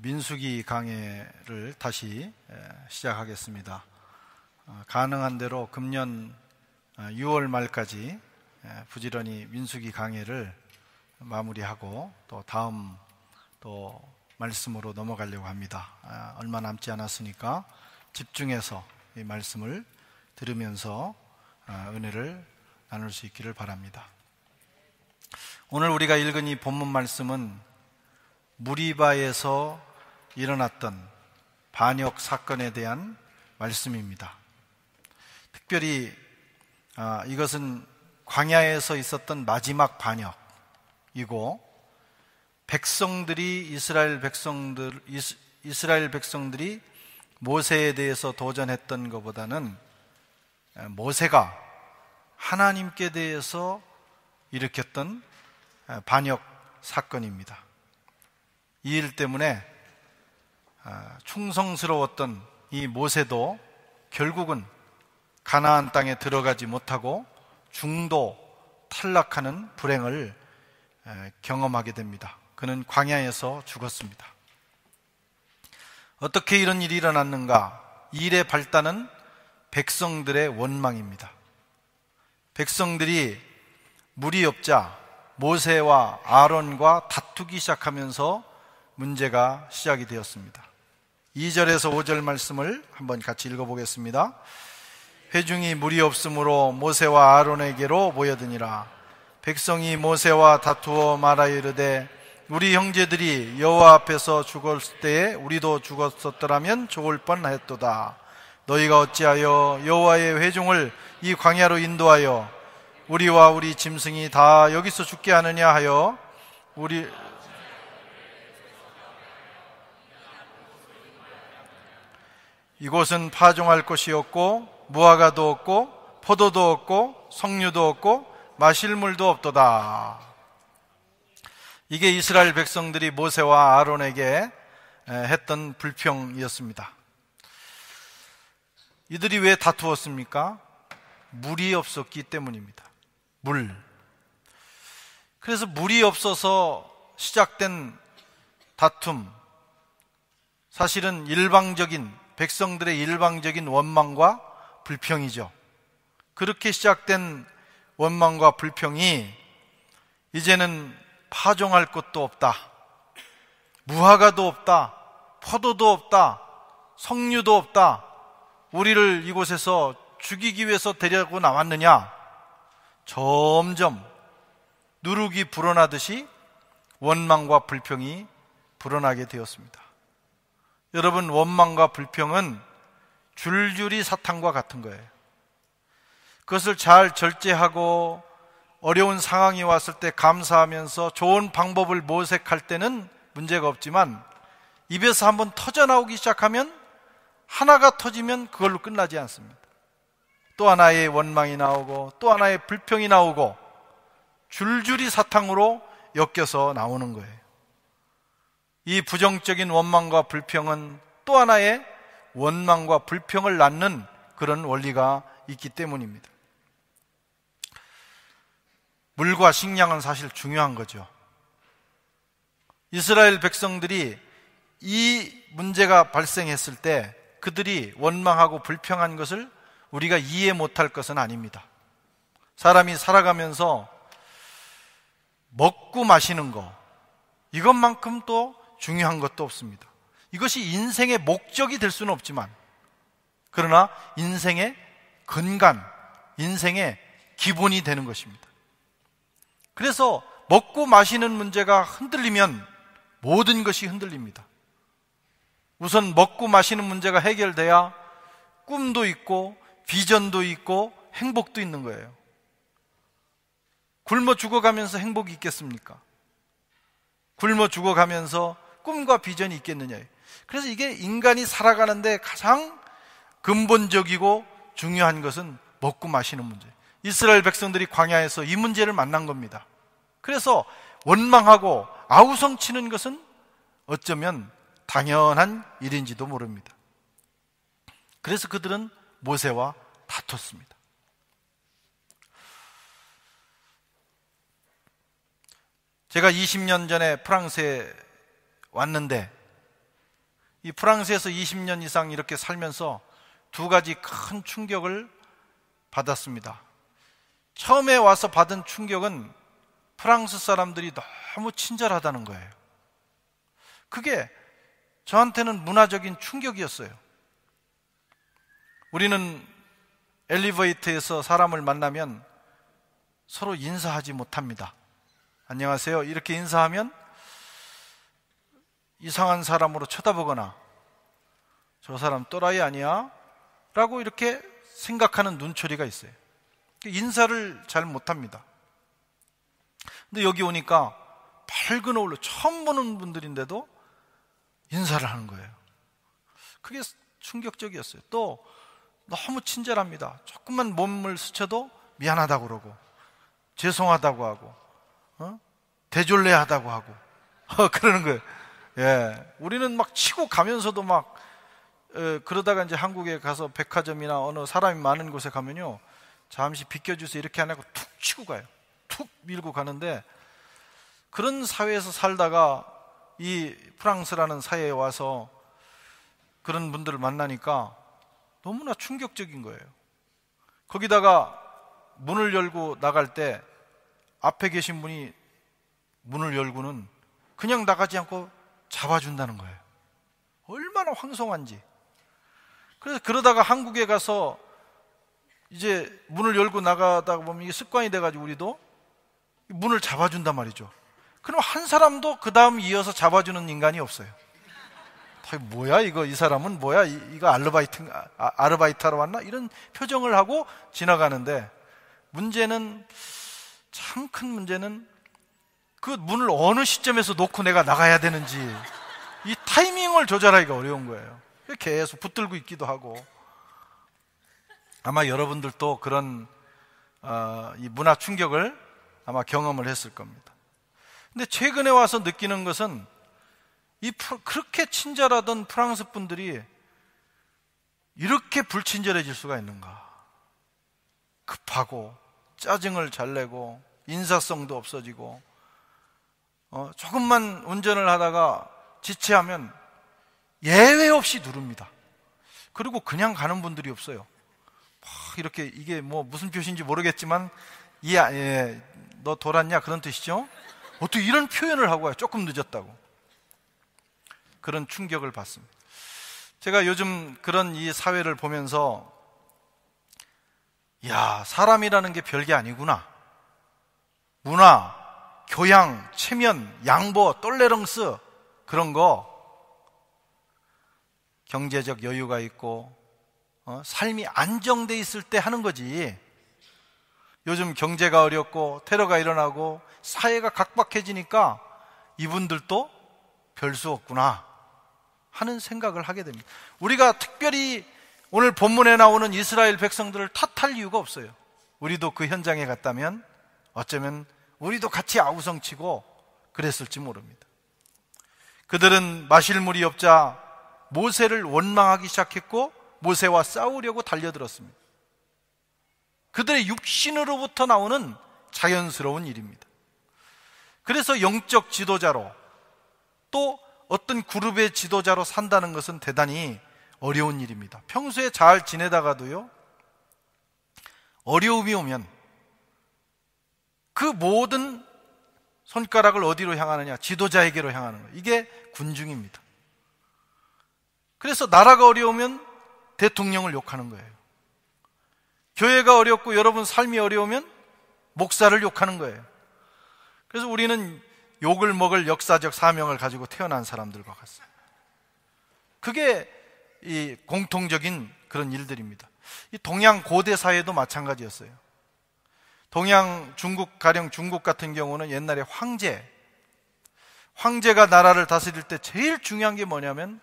민수기 강해를 다시 시작하겠습니다. 어, 가능한 대로 금년 6월 어, 말까지 부지런히 민수기 강해를 마무리하고 또 다음 또 말씀으로 넘어가려고 합니다. 아, 얼마 남지 않았으니까 집중해서 이 말씀을 들으면서 아, 은혜를 나눌 수 있기를 바랍니다. 오늘 우리가 읽은 이 본문 말씀은 무리바에서 일어났던 반역 사건에 대한 말씀입니다. 특별히 아, 이것은 광야에서 있었던 마지막 반역이고 백성들이 이스라엘 백성들 이스, 이스라엘 백성들이 모세에 대해서 도전했던 것보다는 아, 모세가 하나님께 대해서 일으켰던 아, 반역 사건입니다. 이일 때문에 아, 충성스러웠던 이 모세도 결국은 가나안 땅에 들어가지 못하고 중도 탈락하는 불행을 경험하게 됩니다. 그는 광야에서 죽었습니다. 어떻게 이런 일이 일어났는가? 일의 발단은 백성들의 원망입니다. 백성들이 물이 없자 모세와 아론과 다투기 시작하면서 문제가 시작이 되었습니다. 2절에서 5절 말씀을 한번 같이 읽어보겠습니다. 회중이 무리 없으므로 모세와 아론에게로 모여드니라. 백성이 모세와 다투어 말하여 이르되 우리 형제들이 여호와 앞에서 죽었을 때에 우리도 죽었었더라면 좋을 뻔하였도다. 너희가 어찌하여 여호와의 회중을 이 광야로 인도하여 우리와 우리 짐승이 다 여기서 죽게 하느냐 하여 우리 이곳은 파종할 곳이 없고 무화과도 없고 포도도 없고 석류도 없고 마실 물도 없도다. 이게 이스라엘 백성들이 모세와 아론에게 했던 불평이었습니다. 이들이 왜 다투었습니까? 물이 없었기 때문입니다. 물. 그래서 물이 없어서 시작된 다툼, 사실은 일방적인 백성들의 일방적인 원망과 불평이죠. 그렇게 시작된 원망과 불평이 이제는 파종할 것도 없다. 무화과도 없다. 포도도 없다. 석류도 없다. 우리를 이곳에서 죽이기 위해서 데려고 나왔느냐? 점점 누룩이 불어나듯이 원망과 불평이 불어나게 되었습니다. 여러분, 원망과 불평은 줄줄이 사탕과 같은 거예요. 그것을 잘 절제하고 어려운 상황이 왔을 때 감사하면서 좋은 방법을 모색할 때는 문제가 없지만 입에서 한번 터져나오기 시작하면 하나가 터지면 그걸로 끝나지 않습니다. 또 하나의 원망이 나오고 또 하나의 불평이 나오고 줄줄이 사탕으로 엮여서 나오는 거예요. 이 부정적인 원망과 불평은 또 하나의 원망과 불평을 낳는 그런 원리가 있기 때문입니다. 물과 식량은 사실 중요한 거죠. 이스라엘 백성들이 이 문제가 발생했을 때 그들이 원망하고 불평한 것을 우리가 이해 못할 것은 아닙니다. 사람이 살아가면서 먹고 마시는 거, 이것만큼 또 중요한 것도 없습니다. 이것이 인생의 목적이 될 수는 없지만, 그러나 인생의 근간, 인생의 기본이 되는 것입니다. 그래서 먹고 마시는 문제가 흔들리면 모든 것이 흔들립니다. 우선 먹고 마시는 문제가 해결돼야 꿈도 있고 비전도 있고 행복도 있는 거예요. 굶어 죽어가면서 행복이 있겠습니까? 굶어 죽어가면서 꿈과 비전이 있겠느냐. 그래서 이게 인간이 살아가는데 가장 근본적이고 중요한 것은 먹고 마시는 문제. 이스라엘 백성들이 광야에서 이 문제를 만난 겁니다. 그래서 원망하고 아우성치는 것은 어쩌면 당연한 일인지도 모릅니다. 그래서 그들은 모세와 다퉜습니다. 제가 20년 전에 프랑스에 왔는데 이 프랑스에서 20년 이상 이렇게 살면서 두 가지 큰 충격을 받았습니다. 처음에 와서 받은 충격은 프랑스 사람들이 너무 친절하다는 거예요. 그게 저한테는 문화적인 충격이었어요. 우리는 엘리베이터에서 사람을 만나면 서로 인사하지 못합니다. 안녕하세요. 이렇게 인사하면 이상한 사람으로 쳐다보거나 저 사람 또라이 아니야? 라고 이렇게 생각하는 눈초리가 있어요. 그러니까 인사를 잘 못합니다. 근데 여기 오니까 밝은 얼굴로 처음 보는 분들인데도 인사를 하는 거예요. 그게 충격적이었어요. 또 너무 친절합니다. 조금만 몸을 스쳐도 미안하다고 그러고 죄송하다고 하고 어? 대졸레하다고 하고 어, 그러는 거예요. 예. 우리는 막 치고 가면서도 막 에, 그러다가 이제 한국에 가서 백화점이나 어느 사람이 많은 곳에 가면요. 잠시 비껴주세요 이렇게 안 하고 툭 치고 가요. 툭 밀고 가는데 그런 사회에서 살다가 이 프랑스라는 사회에 와서 그런 분들을 만나니까 너무나 충격적인 거예요. 거기다가 문을 열고 나갈 때 앞에 계신 분이 문을 열고는 그냥 나가지 않고 잡아준다는 거예요. 얼마나 황송한지. 그래서 그러다가 한국에 가서 이제 문을 열고 나가다 보면 이게 습관이 돼가지고 우리도 문을 잡아준단 말이죠. 그럼 한 사람도 그 다음 이어서 잡아주는 인간이 없어요. 뭐야 이거 이 사람은 뭐야 이, 거 아르바이트 아, 아, 아르바이트하러 왔나 이런 표정을 하고 지나가는데 문제는 참 큰 문제는 그 문을 어느 시점에서 놓고 내가 나가야 되는지 이 타이밍을 조절하기가 어려운 거예요. 계속 붙들고 있기도 하고 아마 여러분들도 그런 어, 이 문화 충격을 아마 경험을 했을 겁니다. 근데 최근에 와서 느끼는 것은 이 프로, 그렇게 친절하던 프랑스 분들이 이렇게 불친절해질 수가 있는가? 급하고 짜증을 잘 내고 인사성도 없어지고 어, 조금만 운전을 하다가 지체하면 예외 없이 누릅니다. 그리고 그냥 가는 분들이 없어요. 아, 이렇게 이게 뭐 무슨 표시인지 모르겠지만 이 예, 예, 너 돌았냐 그런 뜻이죠. 어떻게 이런 표현을 하고 와요? 조금 늦었다고 그런 충격을 받습니다. 제가 요즘 그런 이 사회를 보면서 야 사람이라는 게 별 게 아니구나 문화 교양, 체면, 양보, 똘레렁스 그런 거 경제적 여유가 있고 어? 삶이 안정돼 있을 때 하는 거지. 요즘 경제가 어렵고 테러가 일어나고 사회가 각박해지니까 이분들도 별 수 없구나 하는 생각을 하게 됩니다. 우리가 특별히 오늘 본문에 나오는 이스라엘 백성들을 탓할 이유가 없어요. 우리도 그 현장에 갔다면 어쩌면 우리도 같이 아우성치고 그랬을지 모릅니다. 그들은 마실 물이 없자 모세를 원망하기 시작했고 모세와 싸우려고 달려들었습니다. 그들의 육신으로부터 나오는 자연스러운 일입니다. 그래서 영적 지도자로 또 어떤 그룹의 지도자로 산다는 것은 대단히 어려운 일입니다. 평소에 잘 지내다가도요, 어려움이 오면 그 모든 손가락을 어디로 향하느냐? 지도자에게로 향하는 거예요. 이게 군중입니다. 그래서 나라가 어려우면 대통령을 욕하는 거예요. 교회가 어렵고 여러분 삶이 어려우면 목사를 욕하는 거예요. 그래서 우리는 욕을 먹을 역사적 사명을 가지고 태어난 사람들과 같습니다. 그게 이 공통적인 그런 일들입니다. 이 동양 고대 사회도 마찬가지였어요. 동양 중국 가령 중국 같은 경우는 옛날에 황제 황제가 나라를 다스릴 때 제일 중요한 게 뭐냐면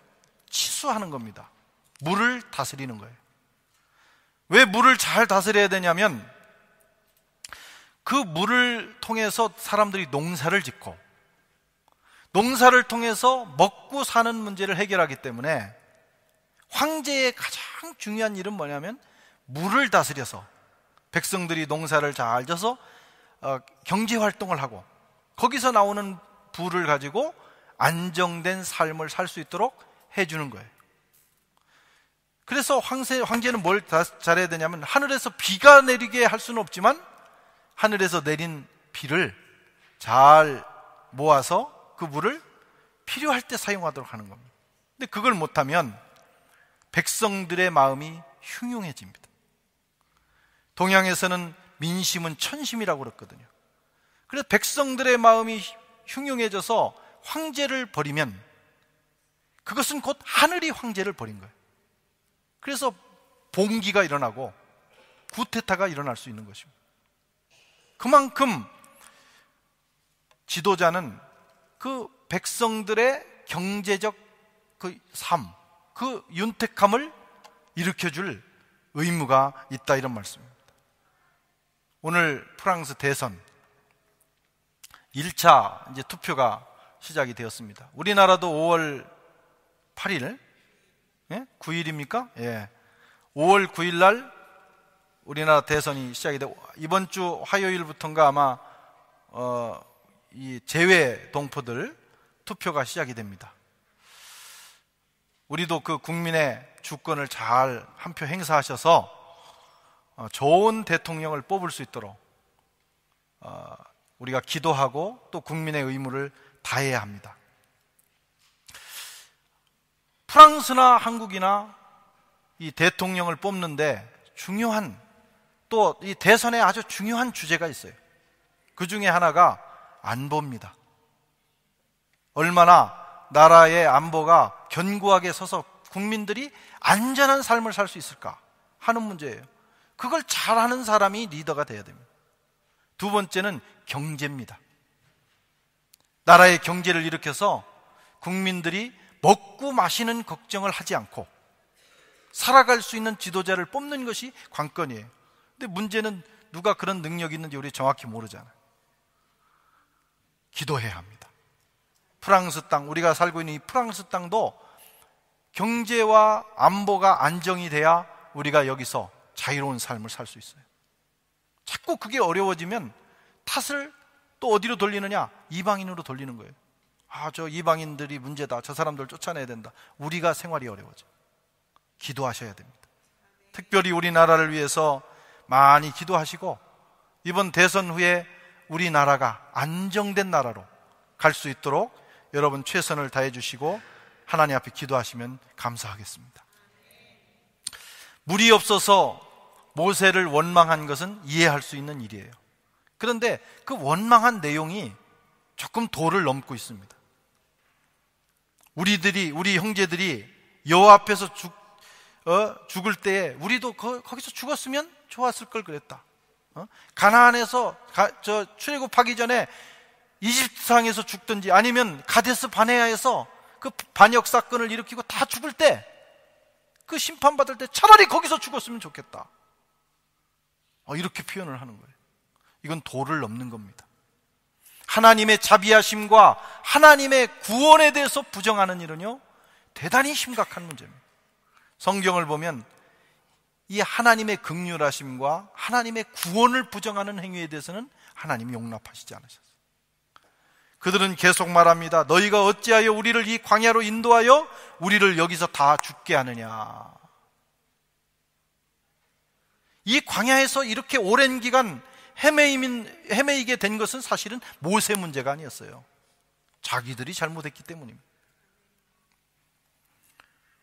치수하는 겁니다. 물을 다스리는 거예요. 왜 물을 잘 다스려야 되냐면 그 물을 통해서 사람들이 농사를 짓고 농사를 통해서 먹고 사는 문제를 해결하기 때문에 황제의 가장 중요한 일은 뭐냐면 물을 다스려서 백성들이 농사를 잘 져서 어, 경제 활동을 하고 거기서 나오는 부를 가지고 안정된 삶을 살 수 있도록 해주는 거예요. 그래서 황세, 황제는 뭘 잘해야 되냐면 하늘에서 비가 내리게 할 수는 없지만 하늘에서 내린 비를 잘 모아서 그 물을 필요할 때 사용하도록 하는 겁니다. 근데 그걸 못하면 백성들의 마음이 흉흉해집니다. 동양에서는 민심은 천심이라고 그랬거든요. 그래서 백성들의 마음이 흉흉해져서 황제를 버리면 그것은 곧 하늘이 황제를 버린 거예요. 그래서 봉기가 일어나고 구테타가 일어날 수 있는 것입니다. 그만큼 지도자는 그 백성들의 경제적 그 삶, 그 윤택함을 일으켜줄 의무가 있다 이런 말씀입니다. 오늘 프랑스 대선 1차 이제 투표가 시작이 되었습니다. 우리나라도 5월 8일, 예? 9일입니까? 예. 5월 9일 날 우리나라 대선이 시작이 되고, 이번 주 화요일부터인가 아마, 어, 이 제외 동포들 투표가 시작이 됩니다. 우리도 그 국민의 주권을 잘 한 표 행사하셔서 어, 좋은 대통령을 뽑을 수 있도록 어, 우리가 기도하고 또 국민의 의무를 다해야 합니다. 프랑스나 한국이나 이 대통령을 뽑는데 중요한 또 이 대선에 아주 중요한 주제가 있어요. 그 중에 하나가 안보입니다. 얼마나 나라의 안보가 견고하게 서서 국민들이 안전한 삶을 살 수 있을까 하는 문제예요. 그걸 잘하는 사람이 리더가 돼야 됩니다. 두 번째는 경제입니다. 나라의 경제를 일으켜서 국민들이 먹고 마시는 걱정을 하지 않고 살아갈 수 있는 지도자를 뽑는 것이 관건이에요. 근데 문제는 누가 그런 능력이 있는지 우리 정확히 모르잖아요. 기도해야 합니다. 프랑스 땅, 우리가 살고 있는 이 프랑스 땅도 경제와 안보가 안정이 돼야 우리가 여기서 자유로운 삶을 살 수 있어요. 자꾸 그게 어려워지면 탓을 또 어디로 돌리느냐? 이방인으로 돌리는 거예요. 아, 저 이방인들이 문제다. 저 사람들 쫓아내야 된다. 우리가 생활이 어려워져. 기도하셔야 됩니다. 특별히 우리나라를 위해서 많이 기도하시고 이번 대선 후에 우리나라가 안정된 나라로 갈 수 있도록 여러분 최선을 다해 주시고 하나님 앞에 기도하시면 감사하겠습니다. 물이 없어서 모세를 원망한 것은 이해할 수 있는 일이에요. 그런데 그 원망한 내용이 조금 도를 넘고 있습니다. 우리들이 우리 형제들이 여호와 앞에서 죽, 어? 죽을 때에 우리도 거, 기서 죽었으면 좋았을 걸 그랬다. 어? 가나안에서 가, 저 출애굽하기 전에 이집트 상에서 죽든지 아니면 가데스 바네아에서 그 반역 사건을 일으키고 다 죽을 때그 심판받을 때 차라리 거기서 죽었으면 좋겠다. 어, 이렇게 표현을 하는 거예요. 이건 도를 넘는 겁니다. 하나님의 자비하심과 하나님의 구원에 대해서 부정하는 일은요, 대단히 심각한 문제입니다. 성경을 보면 이 하나님의 극률하심과 하나님의 구원을 부정하는 행위에 대해서는 하나님이 용납하시지 않으셨어요. 그들은 계속 말합니다. 너희가 어찌하여 우리를 이 광야로 인도하여 우리를 여기서 다 죽게 하느냐. 이 광야에서 이렇게 오랜 기간 헤매이민, 헤매이게 된 것은 사실은 모세 문제가 아니었어요. 자기들이 잘못했기 때문입니다.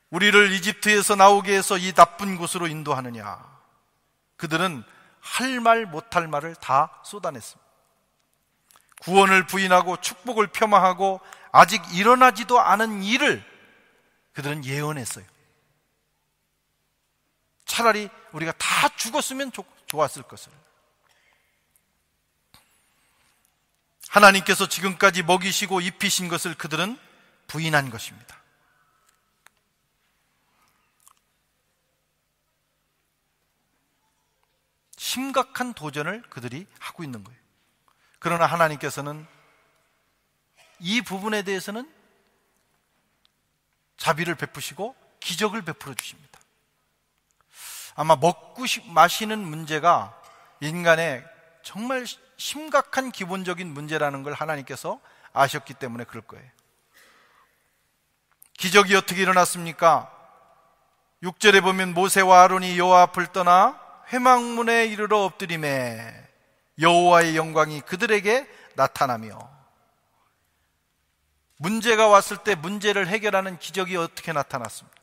우리를 이집트에서 나오게 해서 이 나쁜 곳으로 인도하느냐. 그들은 할 말 못할 말을 다 쏟아냈습니다. 구원을 부인하고 축복을 폄하하고 아직 일어나지도 않은 일을 그들은 예언했어요. 차라리 우리가 다 죽었으면 좋, 았을 것을. 하나님께서 지금까지 먹이시고 입히신 것을 그들은 부인한 것입니다. 심각한 도전을 그들이 하고 있는 거예요. 그러나 하나님께서는 이 부분에 대해서는 자비를 베푸시고 기적을 베풀어 주십니다. 아마 먹고 마시는 문제가 인간의 정말 심각한 기본적인 문제라는 걸 하나님께서 아셨기 때문에 그럴 거예요. 기적이 어떻게 일어났습니까? 6절에 보면 모세와 아론이 여호와 앞을 떠나 회망문에 이르러 엎드리매 여호와의 영광이 그들에게 나타나며 문제가 왔을 때 문제를 해결하는 기적이 어떻게 나타났습니까?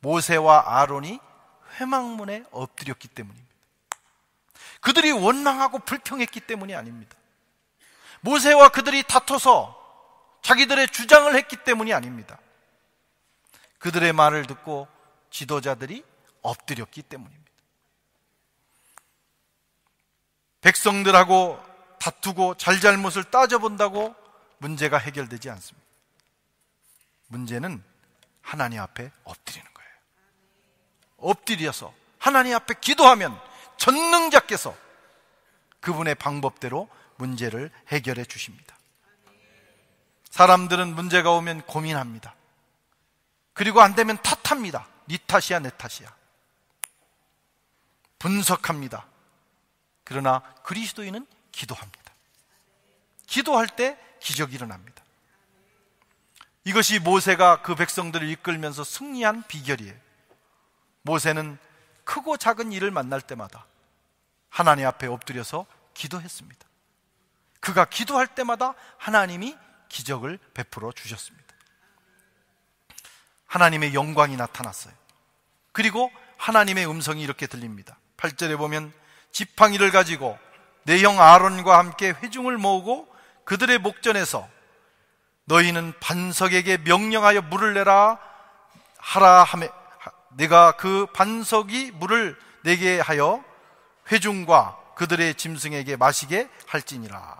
모세와 아론이 회막문에 엎드렸기 때문입니다. 그들이 원망하고 불평했기 때문이 아닙니다. 모세와 그들이 다퉈서 자기들의 주장을 했기 때문이 아닙니다. 그들의 말을 듣고 지도자들이 엎드렸기 때문입니다. 백성들하고 다투고 잘잘못을 따져본다고 문제가 해결되지 않습니다. 문제는 하나님 앞에 엎드리는 거예요. 엎드려서 하나님 앞에 기도하면 전능자께서 그분의 방법대로 문제를 해결해 주십니다. 사람들은 문제가 오면 고민합니다. 그리고 안 되면 탓합니다. 니 탓이야, 내 탓이야. 분석합니다. 그러나 그리스도인은 기도합니다. 기도할 때 기적이 일어납니다. 이것이 모세가 그 백성들을 이끌면서 승리한 비결이에요. 모세는 크고 작은 일을 만날 때마다 하나님 앞에 엎드려서 기도했습니다. 그가 기도할 때마다 하나님이 기적을 베풀어 주셨습니다. 하나님의 영광이 나타났어요. 그리고 하나님의 음성이 이렇게 들립니다. 8절에 보면 지팡이를 가지고 내 형 아론과 함께 회중을 모으고 그들의 목전에서 너희는 반석에게 명령하여 물을 내라 하라 하며 내가 그 반석이 물을 내게 하여 회중과 그들의 짐승에게 마시게 할지니라.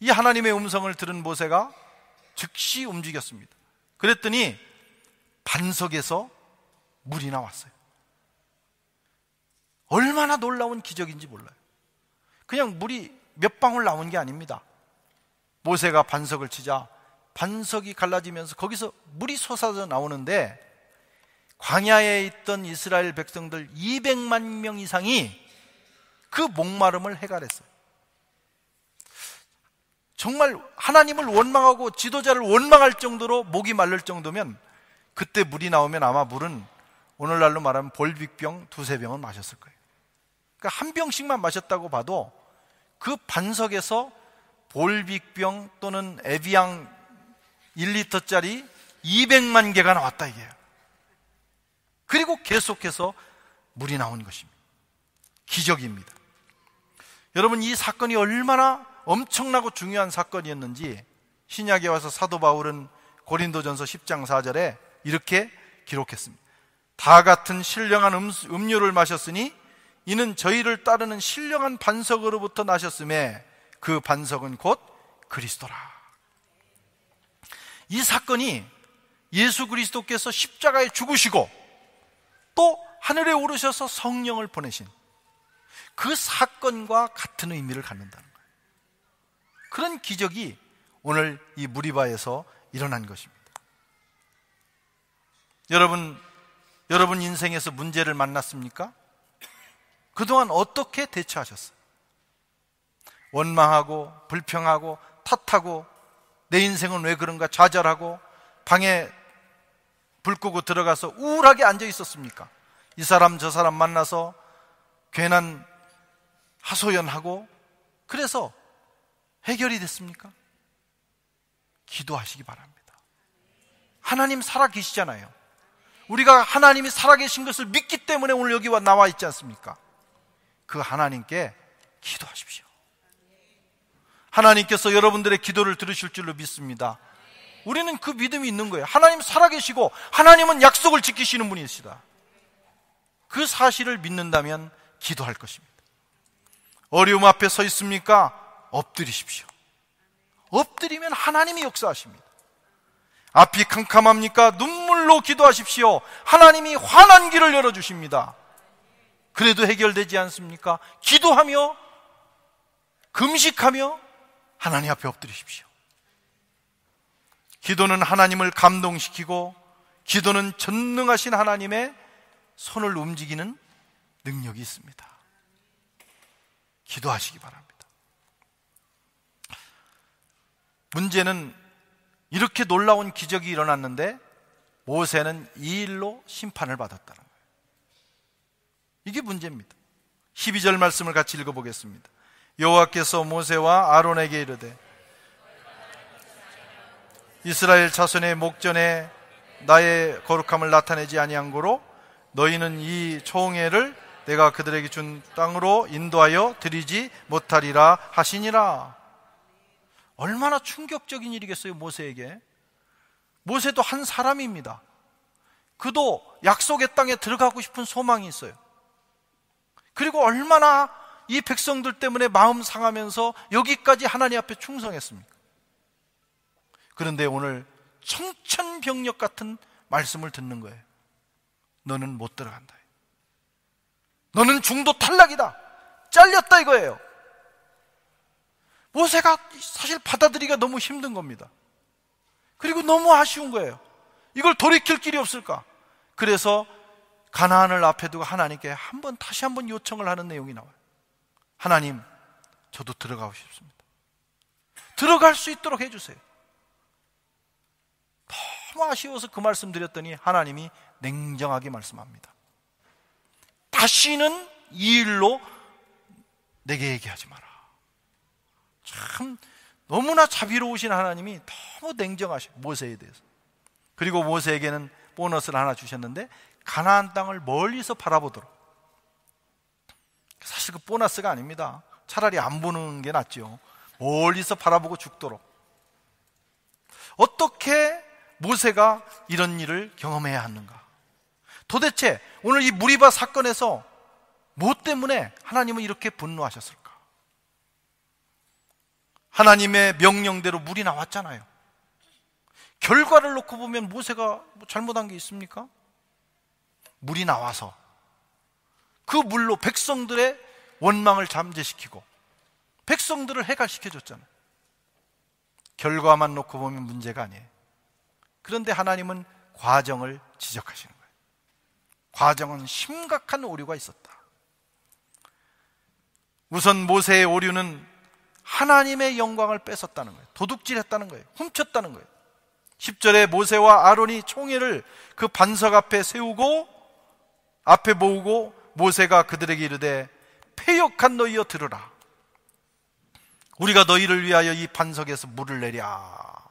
이 하나님의 음성을 들은 모세가 즉시 움직였습니다. 그랬더니 반석에서 물이 나왔어요. 얼마나 놀라운 기적인지 몰라요. 그냥 물이 몇 방울 나온 게 아닙니다. 모세가 반석을 치자 반석이 갈라지면서 거기서 물이 솟아져 나오는데 광야에 있던 이스라엘 백성들 200만 명 이상이 그 목마름을 해결했어요. 정말 하나님을 원망하고 지도자를 원망할 정도로 목이 말릴 정도면 그때 물이 나오면 아마 물은 오늘날로 말하면 볼빅병 두세 병은 마셨을 거예요. 그러니까 한 병씩만 마셨다고 봐도 그 반석에서 볼빅병 또는 에비앙 1리터짜리 200만 개가 나왔다 이게요. 그리고 계속해서 물이 나온 것입니다. 기적입니다. 여러분 이 사건이 얼마나 엄청나고 중요한 사건이었는지 신약에 와서 사도 바울은 고린도전서 10장 4절에 이렇게 기록했습니다. 다 같은 신령한 음, 음료를 마셨으니 이는 저희를 따르는 신령한 반석으로부터 나셨음에 그 반석은 곧 그리스도라. 이 사건이 예수 그리스도께서 십자가에 죽으시고 또 하늘에 오르셔서 성령을 보내신 그 사건과 같은 의미를 갖는다는 거예요. 그런 기적이 오늘 이 무리바에서 일어난 것입니다. 여러분, 여러분 인생에서 문제를 만났습니까? 그동안 어떻게 대처하셨어요? 원망하고 불평하고 탓하고 내 인생은 왜 그런가 좌절하고 방에 불 끄고 들어가서 우울하게 앉아 있었습니까? 이 사람 저 사람 만나서 괜한 하소연하고 그래서 해결이 됐습니까? 기도하시기 바랍니다. 하나님 살아 계시잖아요. 우리가 하나님이 살아 계신 것을 믿기 때문에 오늘 여기 나와 있지 않습니까? 그 하나님께 기도하십시오. 하나님께서 여러분들의 기도를 들으실 줄로 믿습니다. 우리는 그 믿음이 있는 거예요. 하나님 살아계시고 하나님은 약속을 지키시는 분이시다. 그 사실을 믿는다면 기도할 것입니다. 어려움 앞에 서 있습니까? 엎드리십시오. 엎드리면 하나님이 역사하십니다. 앞이 캄캄합니까? 눈물로 기도하십시오. 하나님이 환한 길을 열어주십니다. 그래도 해결되지 않습니까? 기도하며 금식하며 하나님 앞에 엎드리십시오. 기도는 하나님을 감동시키고 기도는 전능하신 하나님의 손을 움직이는 능력이 있습니다. 기도하시기 바랍니다. 문제는 이렇게 놀라운 기적이 일어났는데 모세는 이 일로 심판을 받았다는 거예요. 이게 문제입니다. 12절 말씀을 같이 읽어보겠습니다. 여호와께서 모세와 아론에게 이르되 이스라엘 자손의 목전에 나의 거룩함을 나타내지 아니한 거로 너희는 이총애를 내가 그들에게 준 땅으로 인도하여 드리지 못하리라 하시니라. 얼마나 충격적인 일이겠어요, 모세에게. 모세도 한 사람입니다. 그도 약속의 땅에 들어가고 싶은 소망이 있어요. 그리고 얼마나 이 백성들 때문에 마음 상하면서 여기까지 하나님 앞에 충성했습니까? 그런데 오늘 천천병력 같은 말씀을 듣는 거예요. 너는 못 들어간다. 너는 중도 탈락이다. 잘렸다 이거예요. 모세가 사실 받아들이기가 너무 힘든 겁니다. 그리고 너무 아쉬운 거예요. 이걸 돌이킬 길이 없을까? 그래서 가나안을 앞에 두고 하나님께 한 번 다시 한번 요청을 하는 내용이 나와요. 하나님, 저도 들어가고 싶습니다. 들어갈 수 있도록 해주세요. 너무 아쉬워서 그 말씀 드렸더니 하나님이 냉정하게 말씀합니다. 다시는 이 일로 내게 얘기하지 마라. 참 너무나 자비로우신 하나님이 너무 냉정하셔 모세에 대해서. 그리고 모세에게는 보너스를 하나 주셨는데 가나안 땅을 멀리서 바라보도록 사실 그 보너스가 아닙니다. 차라리 안 보는 게 낫죠. 멀리서 바라보고 죽도록 어떻게 모세가 이런 일을 경험해야 하는가? 도대체 오늘 이 무리바 사건에서 무엇 뭐 때문에 하나님은 이렇게 분노하셨을까? 하나님의 명령대로 물이 나왔잖아요. 결과를 놓고 보면 모세가 뭐 잘못한 게 있습니까? 물이 나와서 그 물로 백성들의 원망을 잠재시키고 백성들을 해갈시켜 줬잖아요. 결과만 놓고 보면 문제가 아니에요. 그런데 하나님은 과정을 지적하시는 거예요. 과정은 심각한 오류가 있었다. 우선 모세의 오류는 하나님의 영광을 뺏었다는 거예요. 도둑질했다는 거예요. 훔쳤다는 거예요. 10절에 모세와 아론이 총회를 그 반석 앞에 세우고 앞에 모으고 모세가 그들에게 이르되 폐역한 너희여 들으라. 우리가 너희를 위하여 이 반석에서 물을 내랴.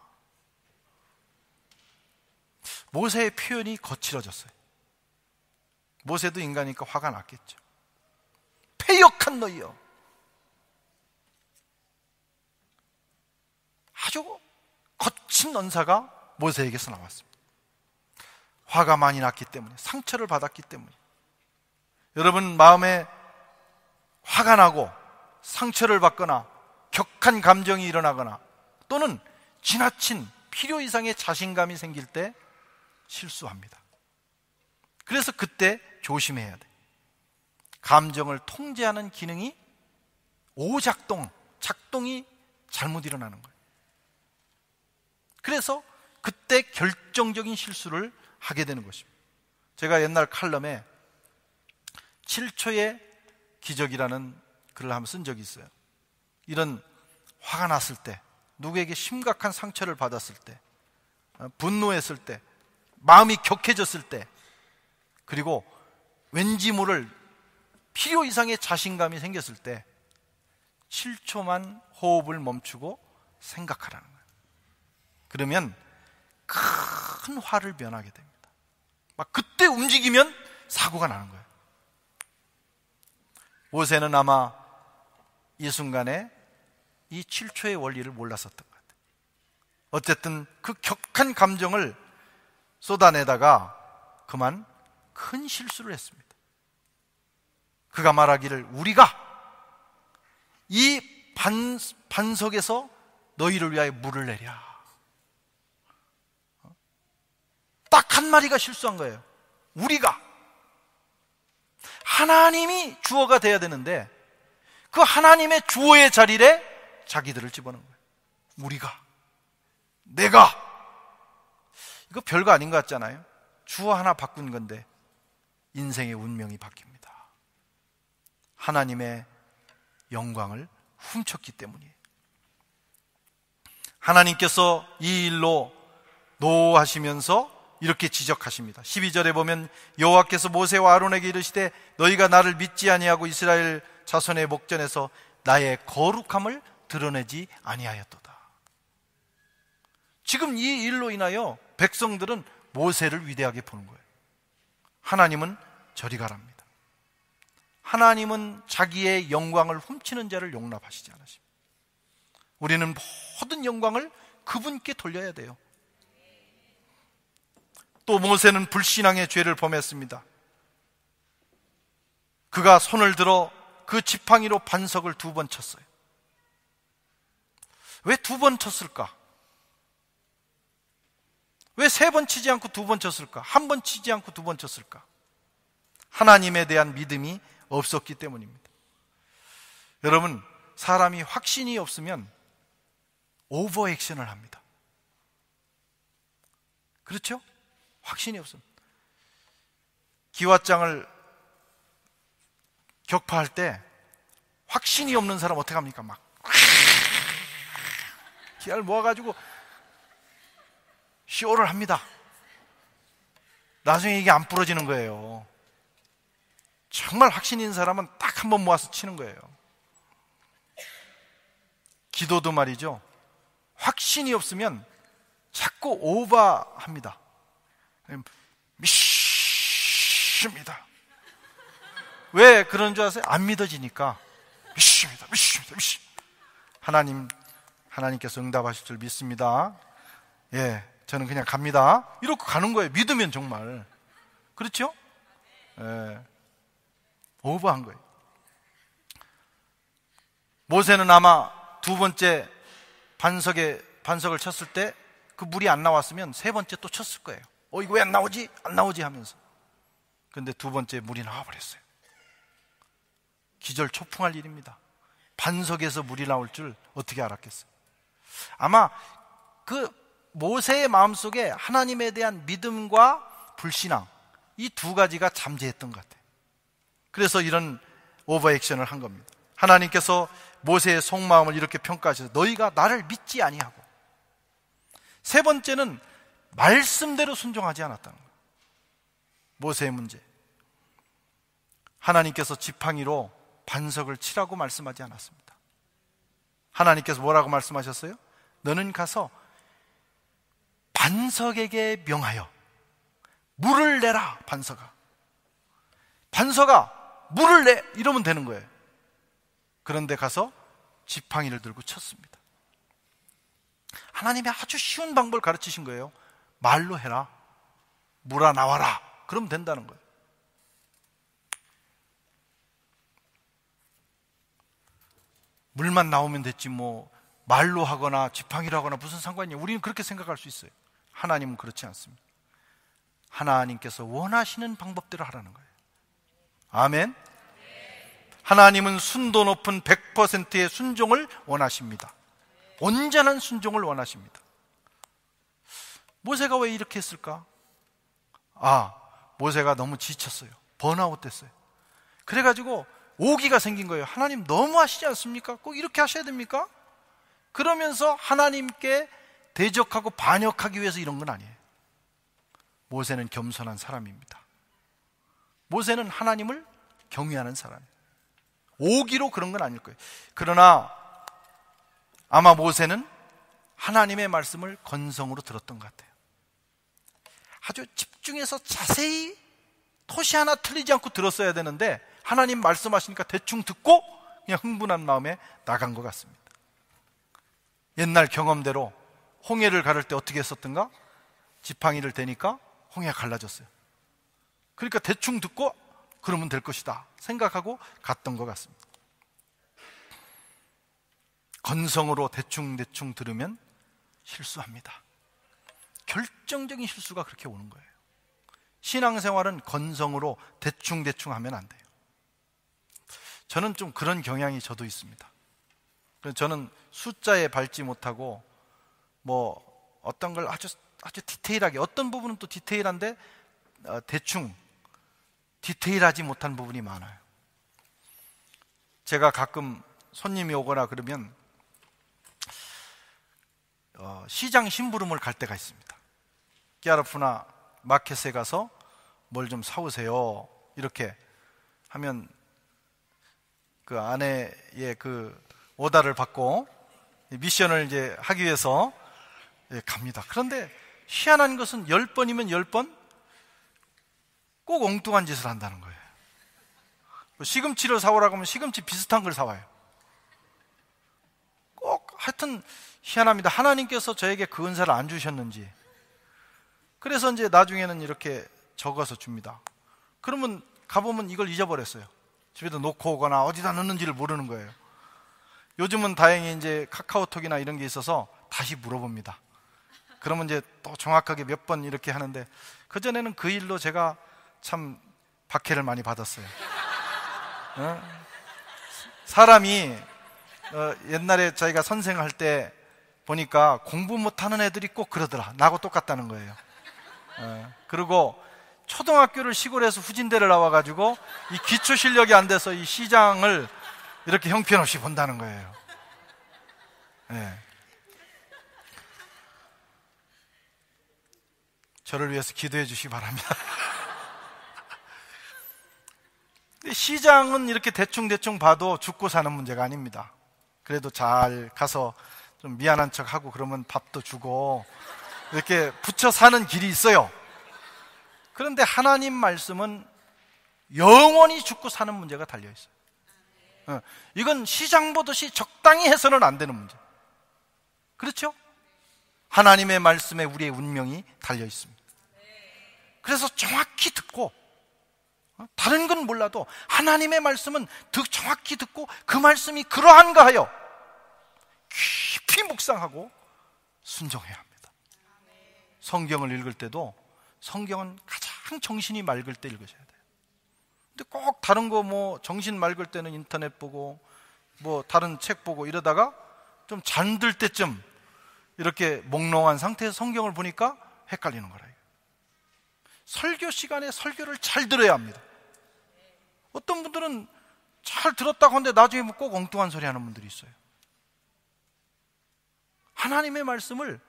모세의 표현이 거칠어졌어요. 모세도 인간이니까 화가 났겠죠. 폐역한 너희여. 아주 거친 언사가 모세에게서 나왔습니다. 화가 많이 났기 때문에, 상처를 받았기 때문에. 여러분 마음에 화가 나고 상처를 받거나 격한 감정이 일어나거나 또는 지나친 필요 이상의 자신감이 생길 때 실수합니다. 그래서 그때 조심해야 돼. 감정을 통제하는 기능이 오작동, 작동이 잘못 일어나는 거예요. 그래서 그때 결정적인 실수를 하게 되는 것입니다. 제가 옛날 칼럼에 7초의 기적이라는 글을 한번 쓴 적이 있어요. 이런 화가 났을 때, 누구에게 심각한 상처를 받았을 때, 어, 분노했을 때, 마음이 격해졌을 때, 그리고 왠지 모를 필요 이상의 자신감이 생겼을 때 7초만 호흡을 멈추고 생각하라는 거예요. 그러면 큰 화를 면하게 됩니다. 막 그때 움직이면 사고가 나는 거예요. 모세는 아마 이 순간에 이 7초의 원리를 몰랐었던 것 같아요. 어쨌든 그 격한 감정을 쏟아내다가 그만 큰 실수를 했습니다. 그가 말하기를 우리가 이 반, 반석에서 너희를 위하여 물을 내랴. 어? 딱한 마리가 실수한 거예요. 우리가. 하나님이 주어가 돼야 되는데 그 하나님의 주어의 자리에 자기들을 집어넣은 거예요. 우리가, 내가. 이거 별거 아닌 것 같잖아요. 주어 하나 바꾼 건데 인생의 운명이 바뀝니다. 하나님의 영광을 훔쳤기 때문이에요. 하나님께서 이 일로 노하시면서 이렇게 지적하십니다. 12절에 보면 여호와께서 모세와 아론에게 이르시되 너희가 나를 믿지 아니하고 이스라엘 자손의 목전에서 나의 거룩함을 드러내지 아니하였도다. 지금 이 일로 인하여 백성들은 모세를 위대하게 보는 거예요. 하나님은 저리 가랍니다. 하나님은 자기의 영광을 훔치는 자를 용납하시지 않으십니다. 우리는 모든 영광을 그분께 돌려야 돼요. 또 모세는 불신앙의 죄를 범했습니다. 그가 손을 들어 그 지팡이로 반석을 두 번 쳤어요. 왜 두 번 쳤을까? 왜 세 번 치지 않고 두 번 쳤을까? 한 번 치지 않고 두 번 쳤을까? 하나님에 대한 믿음이 없었기 때문입니다. 여러분, 사람이 확신이 없으면 오버액션을 합니다. 그렇죠? 확신이 없습니다. 기왓장을 격파할 때 확신이 없는 사람 어떻게 합니까? 막 기아를 모아가지고 쇼를 합니다. 나중에 이게 안 부러지는 거예요. 정말 확신인 사람은 딱 한 번 모아서 치는 거예요. 기도도 말이죠. 확신이 없으면 자꾸 오버합니다. 네, 믿습니다. 왜 그런 줄 아세요? 안 믿어지니까 믿습니다. 믿습니다. 믿습니다. 하나님 하나님께서 응답하실 줄 믿습니다. 예, 저는 그냥 갑니다. 이렇게 가는 거예요. 믿으면 정말 그렇죠? 예, 오버한 거예요. 모세는 아마 두 번째 반석에 반석을 쳤을 때 그 물이 안 나왔으면 세 번째 또 쳤을 거예요. 어, 이거 왜 안 나오지? 안 나오지 하면서. 근데 두 번째 물이 나와버렸어요. 기절 초풍할 일입니다. 반석에서 물이 나올 줄 어떻게 알았겠어요? 아마 그 모세의 마음속에 하나님에 대한 믿음과 불신앙 이 두 가지가 잠재했던 것 같아요. 그래서 이런 오버액션을 한 겁니다. 하나님께서 모세의 속마음을 이렇게 평가하셔서 너희가 나를 믿지 아니하고 세 번째는 말씀대로 순종하지 않았다는 거예요. 모세의 문제. 하나님께서 지팡이로 반석을 치라고 말씀하지 않았습니다. 하나님께서 뭐라고 말씀하셨어요? 너는 가서 반석에게 명하여 물을 내라, 반석아. 반석아, 물을 내! 이러면 되는 거예요. 그런데 가서 지팡이를 들고 쳤습니다. 하나님이 아주 쉬운 방법을 가르치신 거예요. 말로 해라. 물아 나와라. 그럼 된다는 거예요. 물만 나오면 됐지 뭐 말로 하거나 지팡이로 하거나 무슨 상관이냐. 우리는 그렇게 생각할 수 있어요. 하나님은 그렇지 않습니다. 하나님께서 원하시는 방법대로 하라는 거예요. 아멘. 하나님은 순도 높은 100%의 순종을 원하십니다. 온전한 순종을 원하십니다. 모세가 왜 이렇게 했을까? 아, 모세가 너무 지쳤어요. 번아웃 됐어요. 그래가지고 오기가 생긴 거예요. 하나님 너무 하시지 않습니까? 꼭 이렇게 하셔야 됩니까? 그러면서 하나님께 대적하고 반역하기 위해서 이런 건 아니에요. 모세는 겸손한 사람입니다. 모세는 하나님을 경외하는 사람이에요. 오기로 그런 건 아닐 거예요. 그러나 아마 모세는 하나님의 말씀을 건성으로 들었던 것 같아요. 아주 집중해서 자세히 토시 하나 틀리지 않고 들었어야 되는데 하나님 말씀하시니까 대충 듣고 그냥 흥분한 마음에 나간 것 같습니다. 옛날 경험대로 홍해를 가를 때 어떻게 했었던가? 지팡이를 대니까 홍해가 갈라졌어요. 그러니까 대충 듣고 그러면 될 것이다 생각하고 갔던 것 같습니다. 건성으로 대충대충 들으면 실수합니다. 결정적인 실수가 그렇게 오는 거예요. 신앙생활은 건성으로 대충대충 하면 안 돼요. 저는 좀 그런 경향이 저도 있습니다. 저는 숫자에 밟지 못하고 뭐 어떤 걸 아주 아주 디테일하게 어떤 부분은 또 디테일한데 어, 대충 디테일하지 못한 부분이 많아요. 제가 가끔 손님이 오거나 그러면 어, 시장 심부름을 갈 때가 있습니다. 끼아르프나 마켓에 가서 뭘 좀 사오세요. 이렇게 하면 그 아내의 그 오다를 받고 미션을 이제 하기 위해서 예, 갑니다. 그런데 희한한 것은 열 번이면 열 번 꼭 엉뚱한 짓을 한다는 거예요. 뭐 시금치를 사오라고 하면 시금치 비슷한 걸 사와요. 꼭 하여튼 희한합니다. 하나님께서 저에게 그 은사를 안 주셨는지 그래서 이제 나중에는 이렇게 적어서 줍니다. 그러면 가보면 이걸 잊어버렸어요. 집에도 놓고 오거나 어디다 넣는지를 모르는 거예요. 요즘은 다행히 이제 카카오톡이나 이런 게 있어서 다시 물어봅니다. 그러면 이제 또 정확하게 몇 번 이렇게 하는데 그전에는 그 일로 제가 참 박해를 많이 받았어요. 어? 사람이 어, 옛날에 자기가 선생할 때 보니까 공부 못하는 애들이 꼭 그러더라. 나하고 똑같다는 거예요. 예. 그리고 초등학교를 시골에서 후진대를 나와가지고 이 기초 실력이 안 돼서 이 시장을 이렇게 형편없이 본다는 거예요. 네. 저를 위해서 기도해 주시기 바랍니다. 시장은 이렇게 대충대충 봐도 죽고 사는 문제가 아닙니다. 그래도 잘 가서 좀 미안한 척 하고 그러면 밥도 주고 이렇게 붙여 사는 길이 있어요. 그런데 하나님 말씀은 영원히 죽고 사는 문제가 달려 있어요. 어, 이건 시장 보듯이 적당히 해서는 안 되는 문제. 그렇죠? 하나님의 말씀에 우리의 운명이 달려 있습니다. 그래서 정확히 듣고 어, 다른 건 몰라도 하나님의 말씀은 정확히 듣고 그 말씀이 그러한가 하여 깊이 묵상하고 순종해야 합니다. 성경을 읽을 때도 성경은 가장 정신이 맑을 때 읽으셔야 돼요. 근데 꼭 다른 거 뭐 정신 맑을 때는 인터넷 보고 뭐 다른 책 보고 이러다가 좀 잠들 때쯤 이렇게 몽롱한 상태에서 성경을 보니까 헷갈리는 거라. 설교 시간에 설교를 잘 들어야 합니다. 어떤 분들은 잘 들었다고 하는데 나중에 뭐 꼭 엉뚱한 소리 하는 분들이 있어요. 하나님의 말씀을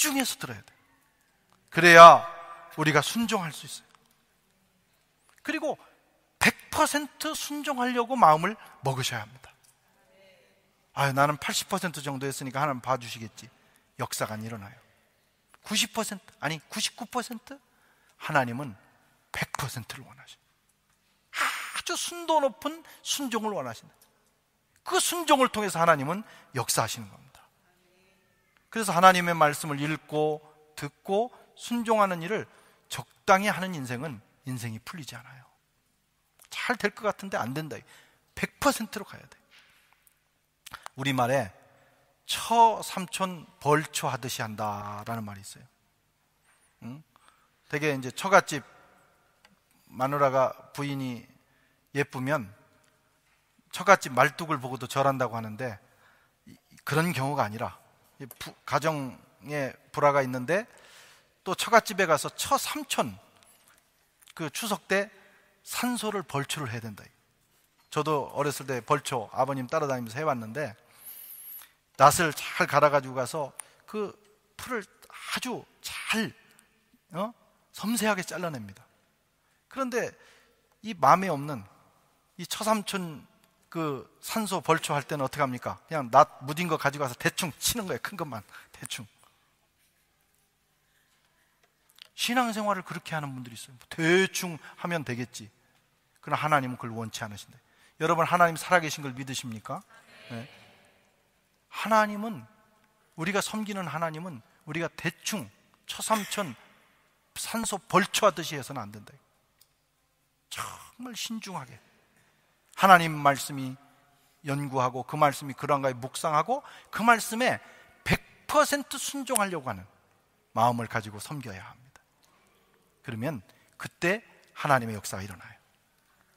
집중해서 들어야 돼 그래야 우리가 순종할 수 있어요. 그리고 100% 순종하려고 마음을 먹으셔야 합니다. 아, 나는 80% 정도 했으니까 하나님 봐주시겠지. 역사가 안 일어나요. 90% 아니 99% 하나님은 100%를 원하셔. 아주 순도 높은 순종을 원하신다. 그 순종을 통해서 하나님은 역사하시는 겁니다. 그래서 하나님의 말씀을 읽고 듣고 순종하는 일을 적당히 하는 인생은 인생이 풀리지 않아요. 잘 될 것 같은데 안 된다. 100%로 가야 돼. 우리말에 처 삼촌 벌초 하듯이 한다라는 말이 있어요. 응? 되게 이제 처갓집 마누라가 부인이 예쁘면 처갓집 말뚝을 보고도 절한다고 하는데 그런 경우가 아니라 부, 가정에 불화가 있는데 또 처갓집에 가서 처 삼촌 그 추석 때 산소를 벌초를 해야 된다. 저도 어렸을 때 벌초 아버님 따라다니면서 해왔는데 낯을잘 갈아가지고 가서 그 풀을 아주 잘 어? 섬세하게 잘라냅니다. 그런데 이 마음에 없는 이 처삼촌 그 산소 벌초할 때는 어떻게 합니까? 그냥 낫 무딘 거 가지고 와서 대충 치는 거예요. 큰 것만 대충. 신앙생활을 그렇게 하는 분들이 있어요. 뭐 대충 하면 되겠지. 그러나 하나님은 그걸 원치 않으신데. 여러분 하나님 살아계신 걸 믿으십니까? 네. 하나님은 우리가 섬기는 하나님은 우리가 대충 처삼천 산소 벌초하듯이 해서는 안 된다. 정말 신중하게. 하나님 말씀이 연구하고 그 말씀이 그런가에 묵상하고 그 말씀에 100% 순종하려고 하는 마음을 가지고 섬겨야 합니다. 그러면 그때 하나님의 역사가 일어나요.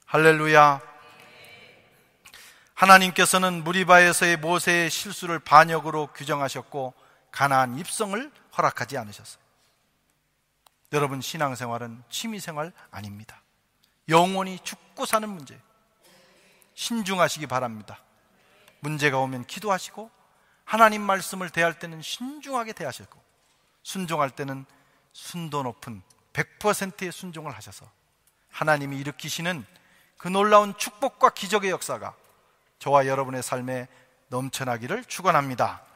할렐루야. 하나님께서는 무리바에서의 모세의 실수를 반역으로 규정하셨고 가나안 입성을 허락하지 않으셨어요. 여러분 신앙생활은 취미생활 아닙니다. 영원히 죽고 사는 문제예요. 신중하시기 바랍니다. 문제가 오면 기도하시고 하나님 말씀을 대할 때는 신중하게 대하시고 순종할 때는 순도 높은 100%의 순종을 하셔서 하나님이 일으키시는 그 놀라운 축복과 기적의 역사가 저와 여러분의 삶에 넘쳐나기를 축원합니다.